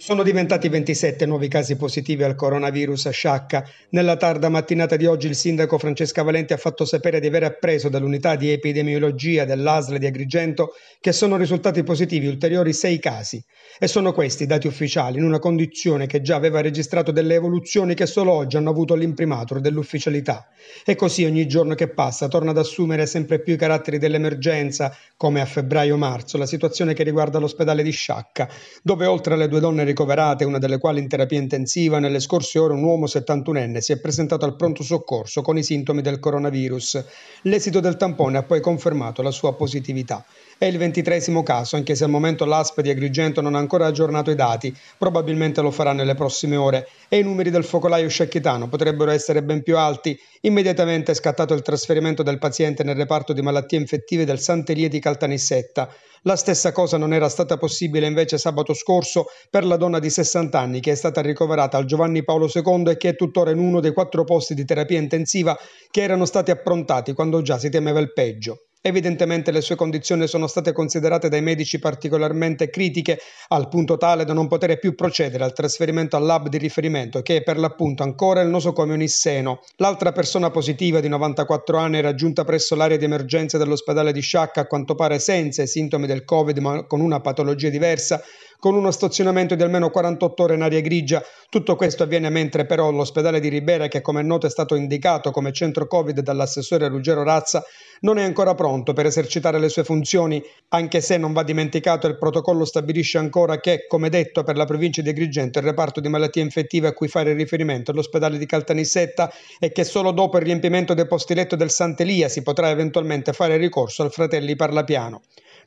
Sono diventati 27 nuovi casi positivi al coronavirus a Sciacca. Nella tarda mattinata di oggi il sindaco Francesca Valenti ha fatto sapere di aver appreso dall'unità di epidemiologia dell'ASL di Agrigento che sono risultati positivi ulteriori sei casi. E sono questi i dati ufficiali, in una condizione che già aveva registrato delle evoluzioni che solo oggi hanno avuto l'imprimatur dell'ufficialità. E così ogni giorno che passa torna ad assumere sempre più i caratteri dell'emergenza, come a febbraio-marzo, la situazione che riguarda l'ospedale di Sciacca, dove oltre alle due donne ricoverate, una delle quali in terapia intensiva, nelle scorse ore un uomo 71enne si è presentato al pronto soccorso con i sintomi del coronavirus. L'esito del tampone ha poi confermato la sua positività. È il ventitresimo caso, anche se al momento l'ASP di Agrigento non ha ancora aggiornato i dati, probabilmente lo farà nelle prossime ore e i numeri del focolaio sciacchitano potrebbero essere ben più alti. Immediatamente è scattato il trasferimento del paziente nel reparto di malattie infettive del Sant'Elia di Caltanissetta. La stessa cosa non era stata possibile invece sabato scorso per la donna di 60 anni che è stata ricoverata al Giovanni Paolo II e che è tuttora in uno dei quattro posti di terapia intensiva che erano stati approntati quando già si temeva il peggio. Evidentemente le sue condizioni sono state considerate dai medici particolarmente critiche, al punto tale da non poter più procedere al trasferimento al lab di riferimento, che è per l'appunto ancora il nosocomio Nisseno. L'altra persona positiva di 94 anni era giunta presso l'area di emergenza dell'ospedale di Sciacca, a quanto pare senza i sintomi del Covid ma con una patologia diversa, con uno stazionamento di almeno 48 ore in aria grigia. Tutto questo avviene mentre però l'ospedale di Ribera, che come è noto è stato indicato come centro Covid dall'assessore Ruggero Razza, non è ancora pronto per esercitare le sue funzioni, anche se non va dimenticato il protocollo stabilisce ancora che, come detto, per la provincia di Agrigento il reparto di malattie infettive a cui fare riferimento è l'ospedale di Caltanissetta e che solo dopo il riempimento dei posti letto del Sant'Elia si potrà eventualmente fare ricorso al Fratelli Parlapiano.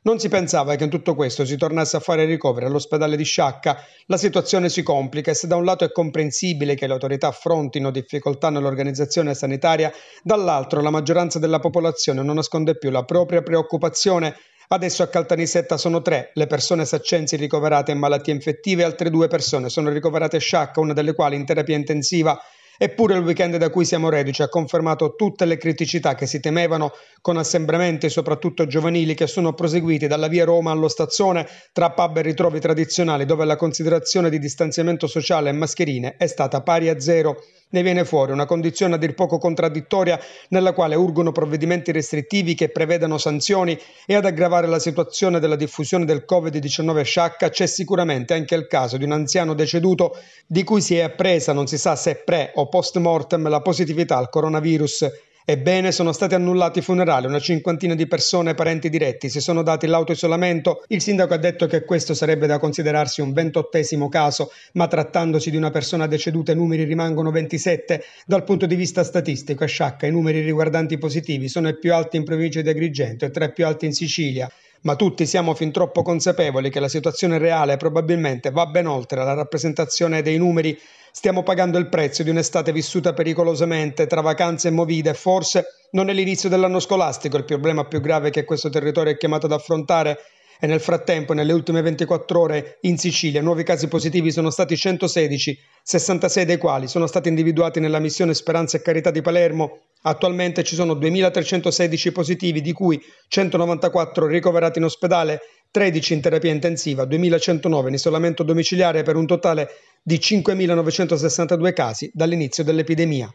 Non si pensava che in tutto questo si tornasse a fare ricovero all'ospedale di Sciacca. La situazione si complica e se da un lato è comprensibile che le autorità affrontino difficoltà nell'organizzazione sanitaria, dall'altro la maggioranza della popolazione non nasconde più la propria preoccupazione Adesso a Caltanissetta sono tre le persone saccensi ricoverate in malattie infettive, altre due persone sono ricoverate a Sciacca, una delle quali in terapia intensiva. Eppure il weekend da cui siamo reduci ha confermato tutte le criticità che si temevano con assembramenti soprattutto giovanili che sono proseguiti dalla via Roma allo stazione tra pub e ritrovi tradizionali dove la considerazione di distanziamento sociale e mascherine è stata pari a zero. Ne viene fuori una condizione a dir poco contraddittoria nella quale urgono provvedimenti restrittivi che prevedano sanzioni e ad aggravare la situazione della diffusione del Covid-19 Sciacca c'è sicuramente anche il caso di un anziano deceduto di cui si è appresa, non si sa se pre o post mortem la positività al coronavirus. Ebbene, sono stati annullati i funerali, una cinquantina di persone e parenti diretti si sono dati l'autoisolamento. Il sindaco ha detto che questo sarebbe da considerarsi un ventottesimo caso, ma trattandosi di una persona deceduta i numeri rimangono 27. Dal punto di vista statistico, a Sciacca i numeri riguardanti i positivi sono i più alti in provincia di Agrigento e tra i più alti in Sicilia ma tutti siamo fin troppo consapevoli che la situazione reale probabilmente va ben oltre la rappresentazione dei numeri. Stiamo pagando il prezzo di un'estate vissuta pericolosamente tra vacanze e movide. Forse non è l'inizio dell'anno scolastico il problema più grave che questo territorio è chiamato ad affrontare. E nel frattempo, nelle ultime 24 ore in Sicilia, nuovi casi positivi sono stati 116, 66 dei quali sono stati individuati nella missione Speranza e Carità di Palermo Attualmente ci sono 2.316 positivi, di cui 194 ricoverati in ospedale, 13 in terapia intensiva, 2.109 in isolamento domiciliare per un totale di 5.962 casi dall'inizio dell'epidemia.